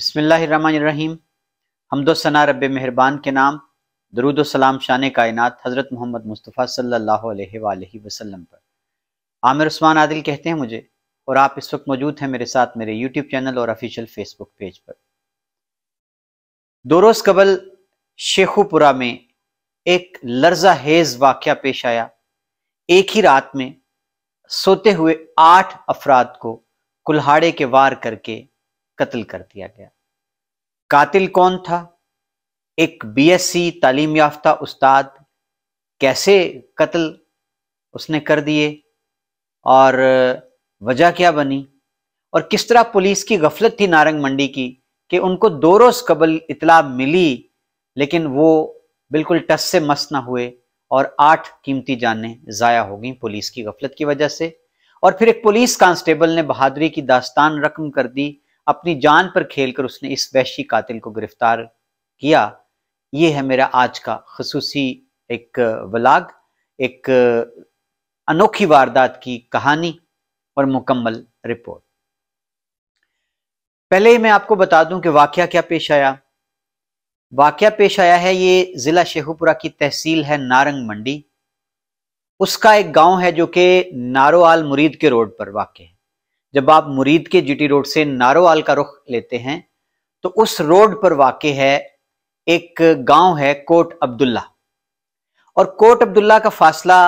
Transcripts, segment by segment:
बसमीम सना रब मेहरबान के नाम दरुद सलाम शान कायनात हज़रत मोहम्मद मुस्तफ़ा सल्लल्लाहु अलैहि वसल्लम पर आमिर उस्मान आदिल कहते हैं मुझे और आप इस वक्त मौजूद हैं मेरे साथ मेरे यूट्यूब चैनल और ऑफिशियल फेसबुक पेज पर दो रोज़ कबल शेखुपुरा में एक लर्जा हेज वाक़ पेश आया एक ही रात में सोते हुए आठ अफराद को कुल्हाड़े के वार करके कत्ल कर दिया गया कातिल कौन था एक बीएससी तालीम याफ्ता उस्ताद कैसे कत्ल उसने कर दिए और वजह क्या बनी और किस तरह पुलिस की गफलत थी नारंग मंडी की कि उनको दो रोज कबल इतला मिली लेकिन वो बिल्कुल टस से मस ना हुए और आठ कीमती जानें ज़ाया हो गई पुलिस की गफलत की वजह से और फिर एक पुलिस कांस्टेबल ने बहादुरी की दास्तान रकम कर दी अपनी जान पर खेलकर उसने इस वैशी कातिल को गिरफ्तार किया ये है मेरा आज का खसूसी एक वलाग एक अनोखी वारदात की कहानी और मुकम्मल रिपोर्ट पहले ही मैं आपको बता दूं कि वाक्य क्या पेश आया वाक्य पेश आया है ये ज़िला शेखुपुरा की तहसील है नारंग मंडी उसका एक गांव है जो कि नारोआल मुरीद के रोड पर वाक़ है जब आप मुरीद के जीटी रोड से नारोवाल का रुख लेते हैं तो उस रोड पर वाक़ है एक गांव है कोट अब्दुल्ला और कोट अब्दुल्ला का फासला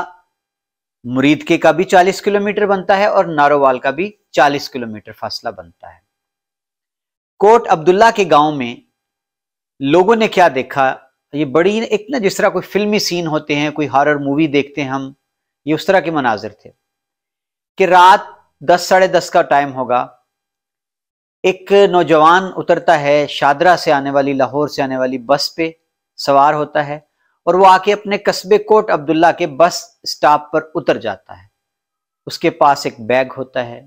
मुरीद के का भी 40 किलोमीटर बनता है और नारोवाल का भी 40 किलोमीटर फासला बनता है कोट अब्दुल्ला के गांव में लोगों ने क्या देखा ये बड़ी एक ना जिस तरह कोई फिल्मी सीन होते हैं कोई हॉरर मूवी देखते हैं हम ये उस तरह के मनाजिर थे कि रात दस साढ़े दस का टाइम होगा एक नौजवान उतरता है शादरा से आने वाली लाहौर से आने वाली बस पे सवार होता है और वो आके अपने कस्बे कोट अब्दुल्ला के बस स्टॉप पर उतर जाता है उसके पास एक बैग होता है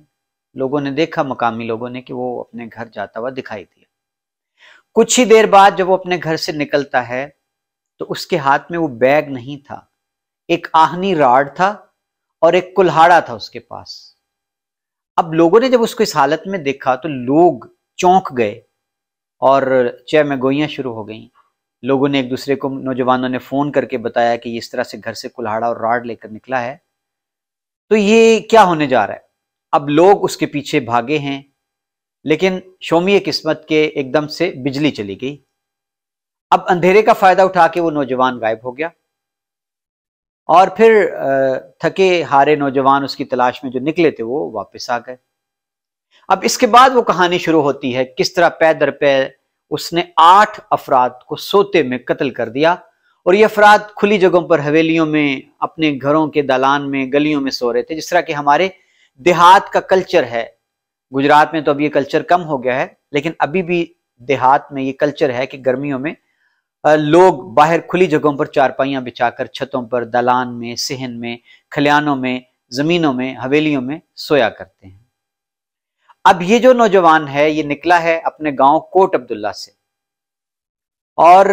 लोगों ने देखा मकामी लोगों ने कि वो अपने घर जाता हुआ दिखाई दिया कुछ ही देर बाद जब वो अपने घर से निकलता है तो उसके हाथ में वो बैग नहीं था एक आहनी राड था और एक कुल्हाड़ा था उसके पास अब लोगों ने जब उसको इस हालत में देखा तो लोग चौंक गए और चय में गोइयाँ शुरू हो गई लोगों ने एक दूसरे को नौजवानों ने फ़ोन करके बताया कि इस तरह से घर से कुल्हाड़ा और राड लेकर निकला है तो ये क्या होने जा रहा है अब लोग उसके पीछे भागे हैं लेकिन शोमी किस्मत के एकदम से बिजली चली गई अब अंधेरे का फ़ायदा उठा के वो नौजवान गायब हो गया और फिर थके हारे नौजवान उसकी तलाश में जो निकले थे वो वापस आ गए अब इसके बाद वो कहानी शुरू होती है किस तरह पै दर पै उसने आठ अफराद को सोते में कत्ल कर दिया और ये अफराद खुली जगहों पर हवेलियों में अपने घरों के दालान में गलियों में सो रहे थे जिस तरह के हमारे देहात का कल्चर है गुजरात में तो अब ये कल्चर कम हो गया है लेकिन अभी भी देहात में ये कल्चर है कि गर्मियों में लोग बाहर खुली जगहों पर चारपाइयाँ बिछाकर छतों पर दलान में सहन में खलियानों में ज़मीनों में हवेलियों में सोया करते हैं अब ये जो नौजवान है ये निकला है अपने गांव कोट अब्दुल्ला से और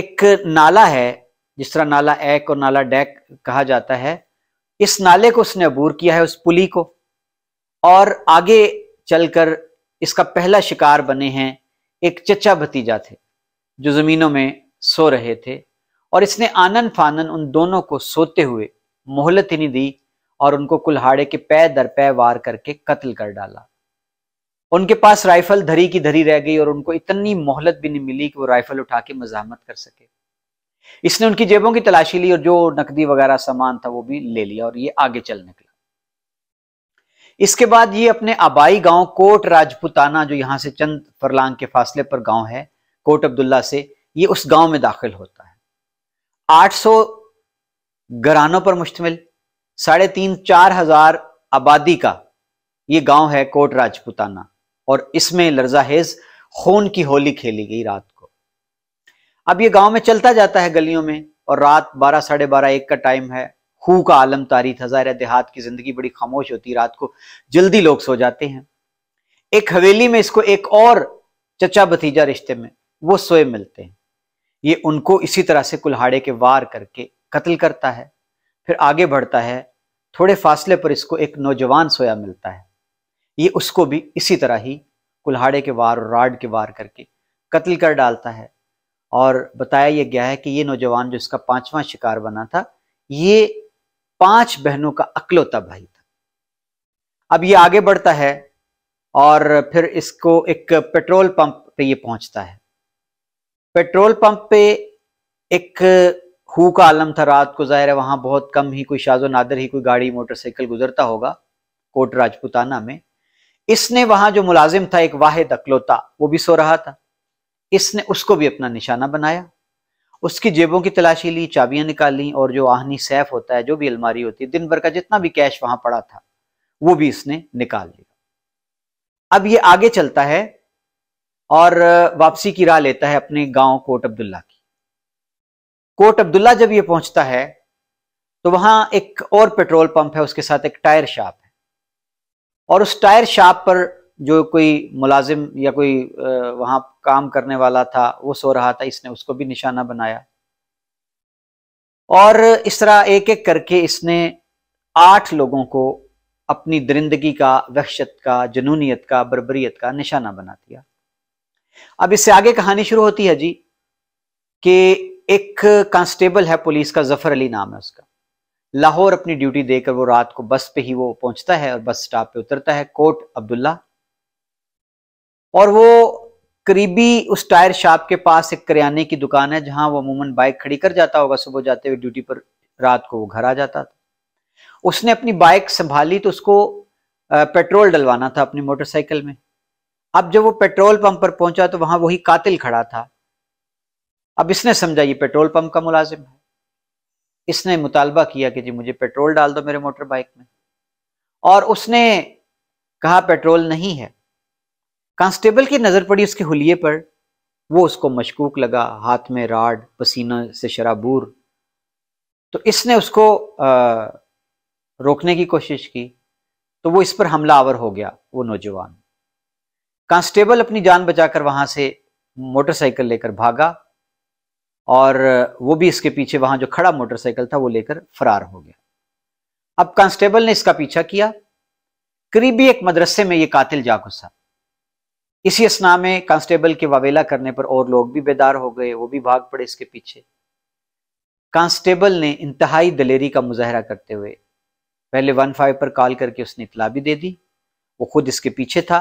एक नाला है जिस तरह नाला एक और नाला डैक कहा जाता है इस नाले को उसने अबूर किया है उस पुली को और आगे चलकर इसका पहला शिकार बने हैं एक चचा भतीजा थे जो जमीनों में सो रहे थे और इसने आनन फानन उन दोनों को सोते हुए मोहलत ही नहीं दी और उनको कुल्हाड़े के पै दर पै वार करके कत्ल कर डाला उनके पास राइफल धरी की धरी रह गई और उनको इतनी मोहलत भी नहीं मिली कि वो राइफल उठा के मजामत कर सके इसने उनकी जेबों की तलाशी ली और जो नकदी वगैरह सामान था वो भी ले लिया और ये आगे चल निकला इसके बाद ये अपने आबाई गांव कोट राजपुताना जो यहां से चंद फरलांग के फासले पर गांव है कोट अब्दुल्ला से ये उस गांव में दाखिल होता है 800 घरानों पर मुश्तमिल साढ़े तीन चार हजार आबादी का ये गांव है कोट राजपुताना और इसमें लर्जा हेज खून की होली खेली गई रात को अब ये गांव में चलता जाता है गलियों में और रात बारह साढ़े बारह एक का टाइम है खू का आलम तारीख था ज़ाहिर देहात की ज़िंदगी बड़ी खामोश होती है रात को जल्दी लोग सो जाते हैं एक हवेली में इसको एक और चचा भतीजा रिश्ते में वो सोए मिलते हैं ये उनको इसी तरह से कुल्हाड़े के वार करके कत्ल करता है फिर आगे बढ़ता है थोड़े फासले पर इसको एक नौजवान सोया मिलता है ये उसको भी इसी तरह ही कुल्हाड़े के वार और राड के वार करके कत्ल कर डालता है और बताया यह गया है कि ये नौजवान जो इसका पांचवा शिकार बना था ये पांच बहनों का अकलौता भाई था अब ये आगे बढ़ता है और फिर इसको एक पेट्रोल पंप पे ये पहुंचता है पेट्रोल पंप पे एक हु का आलम था रात को जाहिर है वहां बहुत कम ही कोई शाजो नादर ही कोई गाड़ी मोटरसाइकिल गुजरता होगा कोट राजपुताना में इसने वहां जो मुलाजिम था एक वाहिद अकलौता वो भी सो रहा था इसने उसको भी अपना निशाना बनाया उसकी जेबों की तलाशी ली चाबियां निकाली और जो आहनी सैफ होता है जो भी अलमारी होती है दिन भर का जितना भी कैश वहां पड़ा था वो भी इसने निकाल लिया अब ये आगे चलता है और वापसी की राह लेता है अपने गांव कोट अब्दुल्ला की कोट अब्दुल्ला जब ये पहुंचता है तो वहां एक और पेट्रोल पंप है उसके साथ एक टायर शॉप है और उस टायर शॉप पर जो कोई मुलाजिम या कोई वहां काम करने वाला था वो सो रहा था इसने उसको भी निशाना बनाया और इस तरह एक एक करके इसने आठ लोगों को अपनी दरिंदगी का वहशत का जनूनीत का बरबरीत का निशाना बना दिया अब इससे आगे कहानी शुरू होती है जी कि एक कांस्टेबल है पुलिस का जफर अली नाम है उसका लाहौर अपनी ड्यूटी देकर वो रात को बस पे ही वो पहुंचता है और बस स्टॉप पे उतरता है कोट अब्दुल्ला और वो करीबी उस टायर शॉप के पास एक करियाने की दुकान है जहां वो अमूमन बाइक खड़ी कर जाता होगा सुबह जाते हुए ड्यूटी पर रात को वो घर आ जाता था उसने अपनी बाइक संभाली तो उसको पेट्रोल डलवाना था अपनी मोटरसाइकिल में अब जब वो पेट्रोल पंप पर पहुंचा तो वहां वही कातिल खड़ा था अब इसने समझा ये पेट्रोल पंप का मुलाजिम है इसने मुतालबा किया कि जी मुझे पेट्रोल डाल दो मेरे मोटर बाइक में और उसने कहा पेट्रोल नहीं है कांस्टेबल की नज़र पड़ी उसके हुलिये पर वो उसको मशकूक लगा हाथ में राड पसीना से शराबूर तो इसने उसको आ, रोकने की कोशिश की तो वो इस पर हमला आवर हो गया वो नौजवान कांस्टेबल अपनी जान बचाकर वहां से मोटरसाइकिल लेकर भागा और वो भी इसके पीछे वहां जो खड़ा मोटरसाइकिल था वो लेकर फरार हो गया अब कांस्टेबल ने इसका पीछा किया करीबी एक मदरसे में ये कातिल जा घुसा इसी असना में कांस्टेबल के वावेला करने पर और लोग भी बेदार हो गए वो भी भाग पड़े इसके पीछे कांस्टेबल ने इंतहाई दलेरी का मुजाहरा करते हुए पहले वन फाइव पर कॉल करके उसने इतला भी दे दी वो खुद इसके पीछे था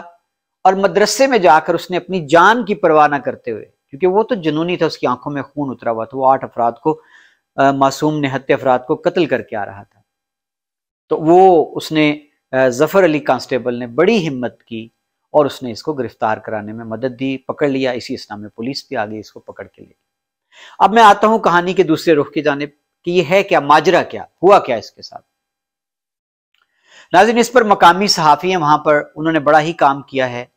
और मदरसे में जाकर उसने अपनी जान की परवाह ना करते हुए क्योंकि वो तो जुनूनी था उसकी आंखों में खून उतरा हुआ था वो आठ अफराद को मासूम मासूम निहत्त अफराद को कत्ल करके आ रहा था तो वो उसने जफर अली कांस्टेबल ने बड़ी हिम्मत की और उसने इसको गिरफ्तार कराने में मदद दी पकड़ लिया इसी इस्लाम में पुलिस भी आ गई इसको पकड़ के लिए अब मैं आता हूं कहानी के दूसरे रुख की जाने कि यह है क्या माजरा क्या हुआ क्या इसके साथ नाजिन इस पर मकामी सहाफ़ी है वहां पर उन्होंने बड़ा ही काम किया है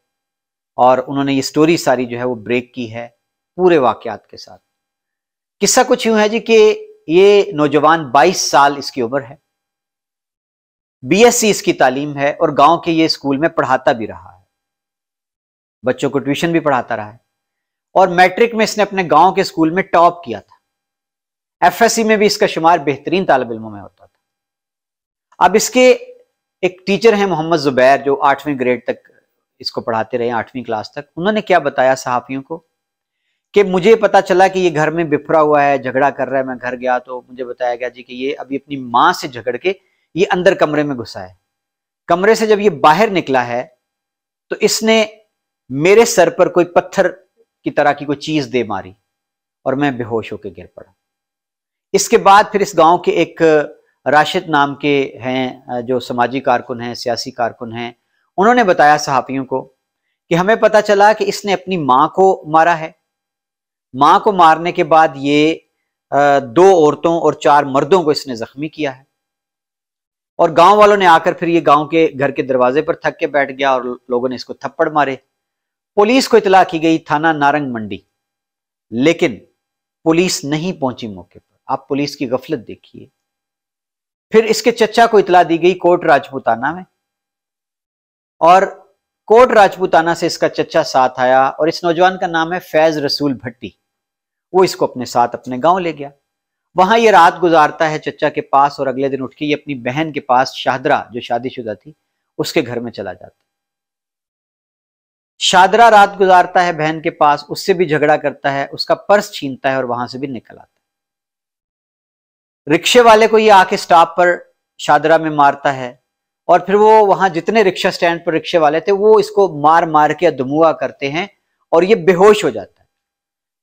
और उन्होंने ये स्टोरी सारी जो है वो ब्रेक की है पूरे वाकयात के साथ किस्सा कुछ यूं है जी कि ये नौजवान 22 साल इसकी उम्र है बीएससी इसकी तालीम है और गांव के ये स्कूल में पढ़ाता भी रहा है बच्चों को ट्यूशन भी पढ़ाता रहा है और मैट्रिक में इसने अपने गांव के स्कूल में टॉप किया था एफएससी में भी इसका शुमार बेहतरीन तालब इलमों में होता था अब इसके एक टीचर हैं मोहम्मद जुबैर जो आठवीं ग्रेड तक इसको पढ़ाते रहे आठवीं क्लास तक उन्होंने क्या बताया सहाफियों को कि मुझे पता चला कि ये घर में बिफरा हुआ है झगड़ा कर रहा है मैं घर गया तो मुझे बताया गया जी कि ये अभी अपनी माँ से झगड़ के ये अंदर कमरे में घुसा है कमरे से जब ये बाहर निकला है तो इसने मेरे सर पर कोई पत्थर की तरह की कोई चीज दे मारी और मैं बेहोश होकर गिर पड़ा इसके बाद फिर इस गांव के एक राशिद नाम के हैं जो सामाजिक कारकुन हैं सियासी कारकुन हैं उन्होंने बताया सहाफियों को कि हमें पता चला कि इसने अपनी माँ को मारा है माँ को मारने के बाद ये दो औरतों और चार मर्दों को इसने जख्मी किया है और गांव वालों ने आकर फिर ये गांव के घर के दरवाजे पर थक के बैठ गया और लोगों ने इसको थप्पड़ मारे पुलिस को इतला की गई थाना नारंग मंडी लेकिन पुलिस नहीं पहुंची मौके पर आप पुलिस की गफलत देखिए फिर इसके चचा को इतला दी गई कोर्ट राजपूताना में और कोट राजपूताना से इसका चचा साथ आया और इस नौजवान का नाम है फैज रसूल भट्टी वो इसको अपने साथ अपने गांव ले गया वहां ये रात गुजारता है चचा के पास और अगले दिन उठ के ये अपनी बहन के पास शाहदरा जो शादीशुदा थी उसके घर में चला जाता शाहदरा रात गुजारता है बहन के पास उससे भी झगड़ा करता है उसका पर्स छीनता है और वहां से भी निकल आता है रिक्शे वाले को ये आके स्टॉप पर शादरा में मारता है और फिर वो वहाँ जितने रिक्शा स्टैंड पर रिक्शे वाले थे वो इसको मार मार के दमुआ करते हैं और ये बेहोश हो जाता है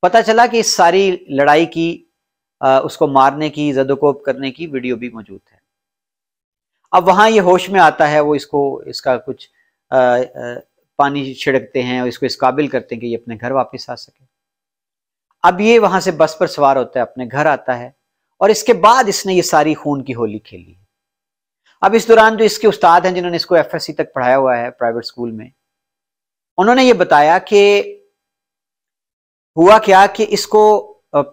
पता चला कि इस सारी लड़ाई की आ, उसको मारने की जदोकोप करने की वीडियो भी मौजूद है अब वहाँ ये होश में आता है वो इसको इसका कुछ आ, आ, पानी छिड़कते हैं और इसको इस काबिल करते हैं कि ये अपने घर वापस आ सके अब ये वहां से बस पर सवार होता है अपने घर आता है और इसके बाद इसने ये सारी खून की होली खेली अब इस दौरान जो इसके उस्ताद हैं जिन्होंने इसको एफ तक पढ़ाया हुआ है प्राइवेट स्कूल में उन्होंने ये बताया कि हुआ क्या कि इसको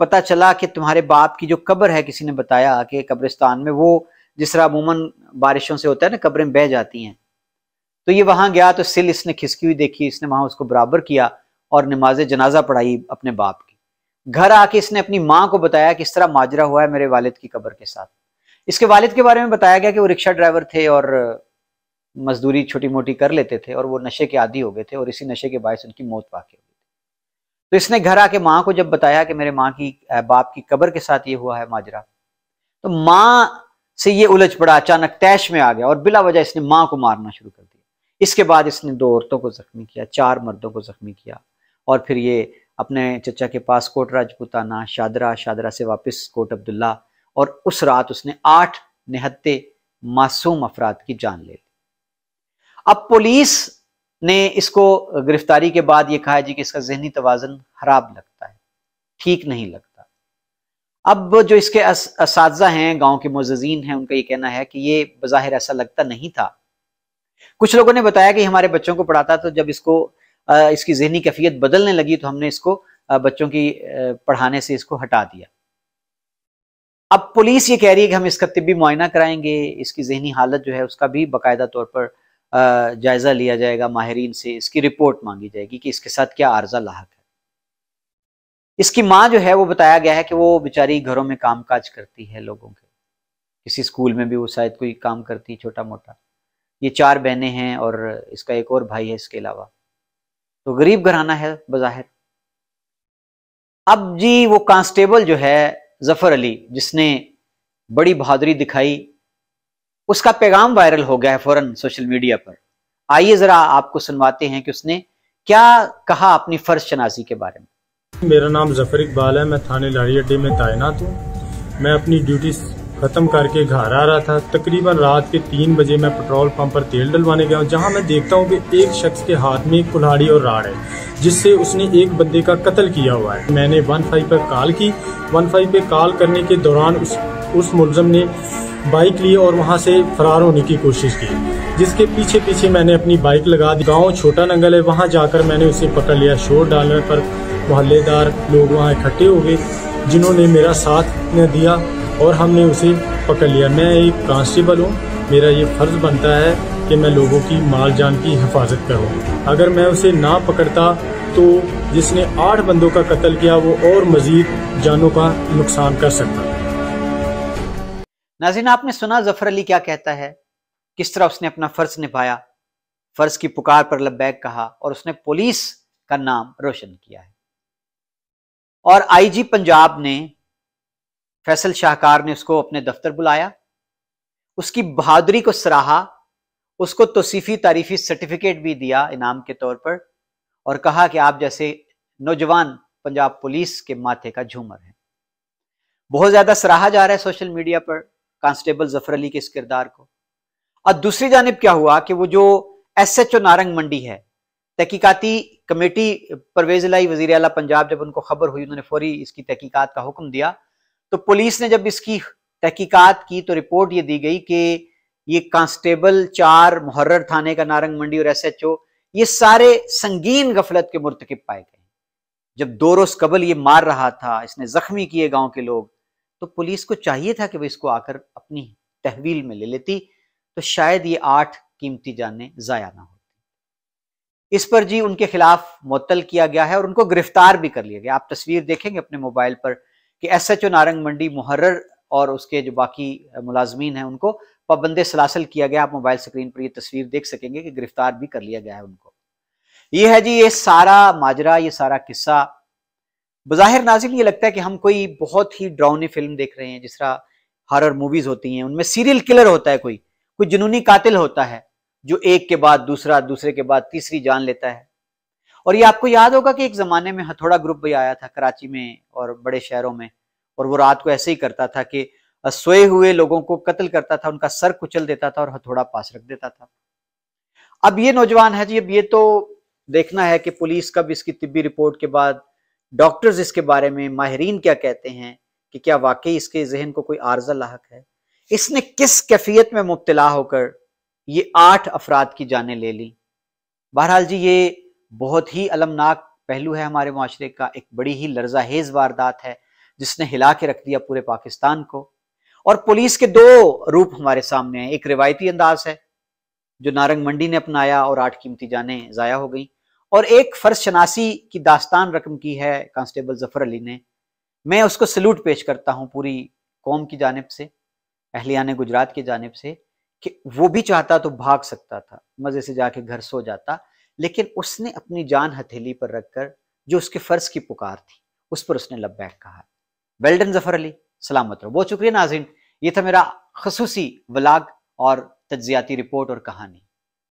पता चला कि तुम्हारे बाप की जो कब्र है किसी ने बताया कि कब्रिस्तान में वो जिस तरह अमूमन बारिशों से होता है ना कब्रें बह जाती हैं तो ये वहां गया तो सिल इसने खिसकी हुई देखी इसने वहां उसको बराबर किया और नमाज जनाजा पढ़ाई अपने बाप की घर आके इसने अपनी माँ को बताया कि इस तरह माजरा हुआ है मेरे वालिद की कब्र के साथ इसके वालिद के बारे में बताया गया कि वो रिक्शा ड्राइवर थे और मजदूरी छोटी मोटी कर लेते थे और वो नशे के आदि हो गए थे और इसी नशे के बायस उनकी मौत वाकई गई थी तो इसने घर आके माँ को जब बताया कि मेरे माँ की बाप की कब्र के साथ ये हुआ है माजरा तो माँ से ये उलझ पड़ा अचानक तैश में आ गया और बिला वजह इसने माँ को मारना शुरू कर दिया इसके बाद इसने दो औरतों को जख्मी किया चार मर्दों को जख्मी किया और फिर ये अपने चचा के पास कोट राजपुताना शादरा शादरा से वापस कोट अब्दुल्ला और उस रात उसने आठ निहत्ते मासूम अफराद की जान ले ली अब पुलिस ने इसको गिरफ्तारी के बाद यह कहा जी कि इसका जहनी तोजन खराब लगता है ठीक नहीं लगता अब जो इसके इस हैं गांव के मोजीन हैं उनका ये कहना है कि ये बाहिर ऐसा लगता नहीं था कुछ लोगों ने बताया कि हमारे बच्चों को पढ़ाता तो जब इसको इसकी जहनी कैफियत बदलने लगी तो हमने इसको बच्चों की पढ़ाने से इसको हटा दिया अब पुलिस ये कह रही है कि हम इसका तिबी मुआयना कराएंगे इसकी जहनी हालत जो है उसका भी बाकायदा तौर पर जायज़ा लिया जाएगा माहरीन से इसकी रिपोर्ट मांगी जाएगी कि इसके साथ क्या आर्जा लाक है इसकी माँ जो है वो बताया गया है कि वो बेचारी घरों में काम काज करती है लोगों के किसी स्कूल में भी वो शायद कोई काम करती है छोटा मोटा ये चार बहनें हैं और इसका एक और भाई है इसके अलावा तो गरीब घराना है बज़ाहिर अब जी वो कांस्टेबल जो है ज़फ़र अली जिसने बड़ी बहादुरी दिखाई उसका पैगाम वायरल हो गया है फ़ौरन सोशल मीडिया पर आइए ज़रा आपको सुनवाते हैं कि उसने क्या कहा अपनी फ़र्ज शनासी के बारे में मेरा नाम जफर इकबाल है मैं थाने लाड़ी अड्डे में तैनात हूँ मैं अपनी ड्यूटी ख़त्म करके घर आ रहा था तकरीबन रात के तीन बजे मैं पेट्रोल पंप पर तेल डलवाने गया हूँ जहाँ मैं देखता हूँ कि एक शख्स के हाथ में एक कुल्हाड़ी और राड है जिससे उसने एक बंदे का कत्ल किया हुआ है मैंने वन फाइव पर कॉल की वन फाइव पर कॉल करने के दौरान उस उस मुलजम ने बाइक ली और वहाँ से फरार होने की कोशिश की जिसके पीछे पीछे मैंने अपनी बाइक लगा दी गाँव छोटा नंगल है वहाँ जाकर मैंने उसे पकड़ लिया शोर डालने पर मोहल्लेदार लोग वहाँ इकट्ठे हो गए जिन्होंने मेरा साथ न दिया और हमने उसे पकड़ लिया मैं एक कांस्टेबल हूँ मेरा ये फ़र्ज़ बनता है कि मैं लोगों की माल जान की हिफाजत करूँ अगर मैं उसे ना पकड़ता तो जिसने आठ बंदों का कत्ल किया वो और मज़ीद जानों का नुकसान कर सकता नाजिन आपने सुना जफर अली क्या कहता है किस तरह उसने अपना फ़र्ज़ निभाया फ़र्ज़ की पुकार पर लबैक कहा और उसने पुलिस का नाम रोशन किया है और आईजी पंजाब ने फैसल शाहकार ने उसको अपने दफ्तर बुलाया उसकी बहादुरी को सराहा उसको तोसीफ़ी तारीफी सर्टिफिकेट भी दिया इनाम के तौर पर और कहा कि आप जैसे नौजवान पंजाब पुलिस के माथे का झूमर है बहुत ज़्यादा सराहा जा रहा है सोशल मीडिया पर कांस्टेबल जफर अली के इस किरदार को और दूसरी जानब क्या हुआ कि वो जो S H O Narang Mandi है तहकीकती कमेटी परवेज लाई वजीर अला पंजाब जब उनको खबर हुई उन्होंने फौरी इसकी तहकीकत का हुक्म दिया तो पुलिस ने जब इसकी तहकीकात की तो रिपोर्ट ये दी गई कि ये कांस्टेबल चार मुहर्र थाने का नारंग मंडी और एसएचओ ये सारे संगीन गफलत के मुरतकब पाए गए जब दो रोज कबल ये मार रहा था इसने जख्मी किए गांव के लोग तो पुलिस को चाहिए था कि वह इसको आकर अपनी तहवील में ले लेती तो शायद ये आठ कीमती जाने ज़ाया ना होती इस पर जी उनके खिलाफ मुतल किया गया है और उनको गिरफ्तार भी कर लिया गया आप तस्वीर देखेंगे अपने मोबाइल पर कि S H O Narang Mandi मुहर्र और उसके जो बाकी मुलाजमीन हैं उनको पाबंद सलासल किया गया आप मोबाइल स्क्रीन पर ये तस्वीर देख सकेंगे कि गिरफ्तार भी कर लिया गया है उनको ये है जी ये सारा माजरा ये सारा किस्सा बज़ाहिर नाजिम ये लगता है कि हम कोई बहुत ही ड्राउनी फिल्म देख रहे हैं जिस तरह हॉरर मूवीज होती हैं उनमें सीरियल किलर होता है कोई कोई जुनूनी कातिल होता है जो एक के बाद दूसरा दूसरे के बाद तीसरी जान लेता है और ये आपको याद होगा कि एक ज़माने में हथौड़ा ग्रुप भी आया था कराची में और बड़े शहरों में और वो रात को ऐसे ही करता था कि सोए हुए लोगों को कत्ल करता था उनका सर कुचल देता था और हथौड़ा पास रख देता था अब ये नौजवान है जी अब ये तो देखना है कि पुलिस कब इसकी तिब्बी रिपोर्ट के बाद डॉक्टर्स इसके बारे में माहरीन क्या कहते हैं कि क्या वाकई इसके जहन को कोई आर्जा लाक है इसने किस कैफियत में मुबतला होकर ये आठ अफराद की जाने ले ली बहरहाल जी ये बहुत ही अलमनाक पहलू है हमारे माशरे का एक बड़ी ही लर्जा हेज वारदात है जिसने हिला के रख दिया पूरे पाकिस्तान को और पुलिस के दो रूप हमारे सामने हैं एक रिवायती अंदाज है जो नारंग मंडी ने अपनाया और आठ कीमती जाने ज़ाया हो गई और एक फर्ज शनासी की दास्तान रकम की है कांस्टेबल जफर अली ने मैं उसको सल्यूट पेश करता हूँ पूरी कौम की जानब से अहलियान गुजरात की जानब से कि वो भी चाहता तो भाग सकता था मज़े से जाके घर सो जाता लेकिन उसने अपनी जान हथेली पर रखकर जो उसके फ़र्ज की पुकार थी उस पर उसने लब्बैक कहा वेल्डन जफर अली सलामत रहो बहुत शुक्रिया नाजिन ये था मेरा खसूसी व्लाग और तजियाती रिपोर्ट और कहानी